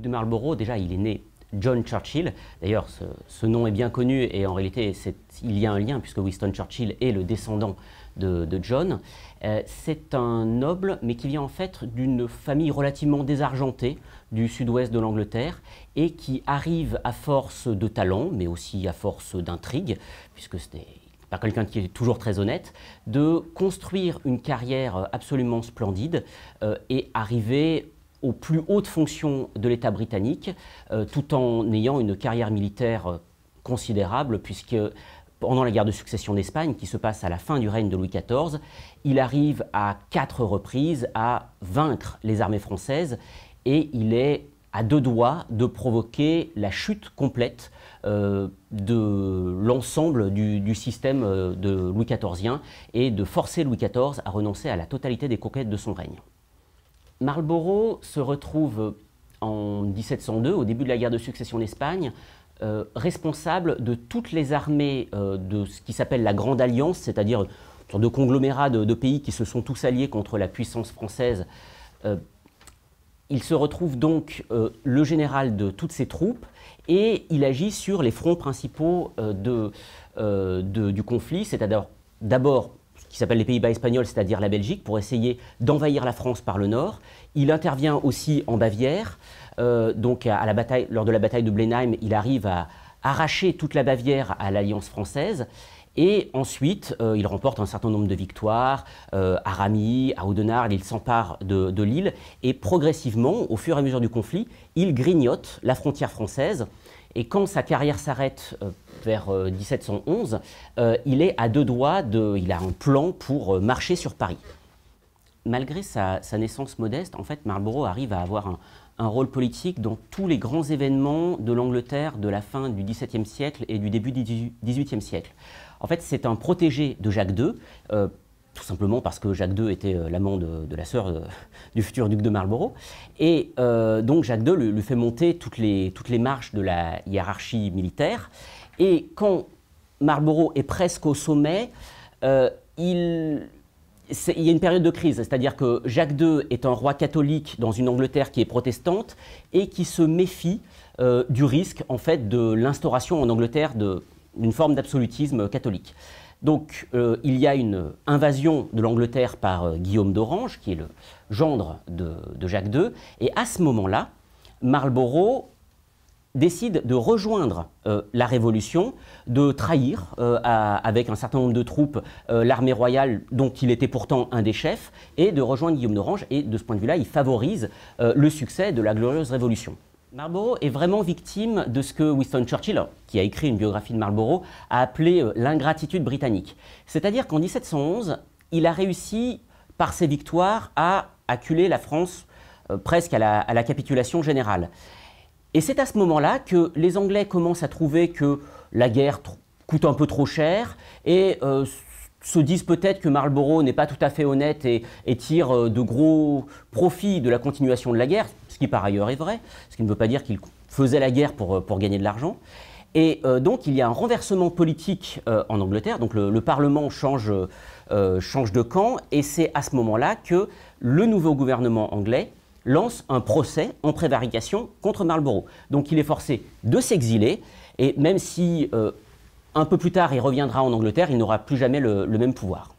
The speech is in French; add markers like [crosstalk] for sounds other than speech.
de Marlborough, déjà, il est né John Churchill. D'ailleurs, ce, nom est bien connu et en réalité, il y a un lien puisque Winston Churchill est le descendant de, John. Euh, c'est un noble, mais qui vient en fait d'une famille relativement désargentée du sud-ouest de l'Angleterre et qui arrive à force de talent, mais aussi à force d'intrigue, puisque c'était pas quelqu'un qui est toujours très honnête, de construire une carrière absolument splendide euh, et arriver aux plus hautes fonctions de l'État britannique, euh, tout en ayant une carrière militaire euh, considérable, puisque pendant la guerre de succession d'Espagne, qui se passe à la fin du règne de Louis XIV, il arrive à quatre reprises à vaincre les armées françaises et il est à deux doigts de provoquer la chute complète euh, de l'ensemble du, du, système de Louis XIVien et de forcer Louis XIV à renoncer à la totalité des conquêtes de son règne. Marlborough se retrouve en 1702, au début de la guerre de succession d'Espagne, euh, responsable de toutes les armées euh, de ce qui s'appelle la Grande Alliance, c'est-à-dire de conglomérats de, pays qui se sont tous alliés contre la puissance française. Euh, il se retrouve donc le général de toutes ces troupes et il agit sur les fronts principaux du conflit, c'est-à-dire d'abord qui s'appelle les Pays-Bas espagnols, c'est-à-dire la Belgique, pour essayer d'envahir la France par le nord. Il intervient aussi en Bavière. Euh, donc, la bataille, lors de la bataille de Blenheim, il arrive à arracher toute la Bavière à l'Alliance française. Et ensuite, euh, il remporte un certain nombre de victoires euh, à Ramy, à Audenard, il s'empare de, Lille. Et progressivement, au fur et à mesure du conflit, il grignote la frontière française. Et quand sa carrière s'arrête euh, vers 1711, il est à deux doigts de. Il a un plan pour marcher sur Paris. Malgré sa, sa naissance modeste, en fait, Marlborough arrive à avoir un, un rôle politique dans tous les grands événements de l'Angleterre de la fin du XVIIe siècle et du début du XVIIIe siècle. En fait, c'est un protégé de Jacques II, euh, tout simplement parce que Jacques II était euh, l'amant de, la sœur euh, [laughs] du futur duc de Marlborough. Et donc Jacques II lui, fait monter toutes les, toutes les marches de la hiérarchie militaire. Et quand Marlborough est presque au sommet, il, il y a une période de crise, c'est-à-dire que Jacques II est un roi catholique dans une Angleterre qui est protestante et qui se méfie euh, du risque en fait de l'instauration en Angleterre d'une forme d'absolutisme catholique. Donc euh, il y a une invasion de l'Angleterre par euh, Guillaume d'Orange, qui est le gendre de, de Jacques II, et à ce moment-là, Marlborough décide de rejoindre euh, la Révolution, de trahir euh, avec un certain nombre de troupes euh, l'armée royale dont il était pourtant un des chefs, et de rejoindre Guillaume d'Orange, et de ce point de vue-là, il favorise le succès de la glorieuse Révolution. Marlborough est vraiment victime de ce que Winston Churchill, qui a écrit une biographie de Marlborough, a appelé l'ingratitude britannique. C'est-à-dire qu'en 1711, il a réussi, par ses victoires, à acculer la France presque à la capitulation générale. Et c'est à ce moment-là que les Anglais commencent à trouver que la guerre coûte un peu trop cher et euh, se disent peut-être que Marlborough n'est pas tout à fait honnête et, tire euh, de gros profits de la continuation de la guerre, ce qui par ailleurs est vrai, ce qui ne veut pas dire qu'il faisait la guerre pour, euh, gagner de l'argent. Et donc il y a un renversement politique en Angleterre, donc le, Parlement change de camp, et c'est à ce moment-là que le nouveau gouvernement anglais lance un procès en prévarication contre Marlborough. Donc il est forcé de s'exiler, et même si euh, un peu plus tard il reviendra en Angleterre, il n'aura plus jamais le même pouvoir.